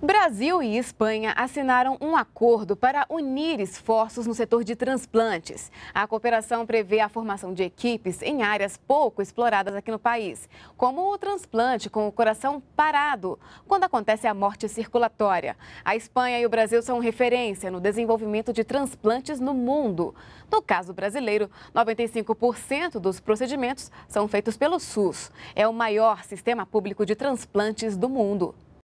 Brasil e Espanha assinaram um acordo para unir esforços no setor de transplantes. A cooperação prevê a formação de equipes em áreas pouco exploradas aqui no país, como o transplante com o coração parado, quando acontece a morte circulatória. A Espanha e o Brasil são referência no desenvolvimento de transplantes no mundo. No caso brasileiro, 95% dos procedimentos são feitos pelo SUS. É o maior sistema público de transplantes do mundo.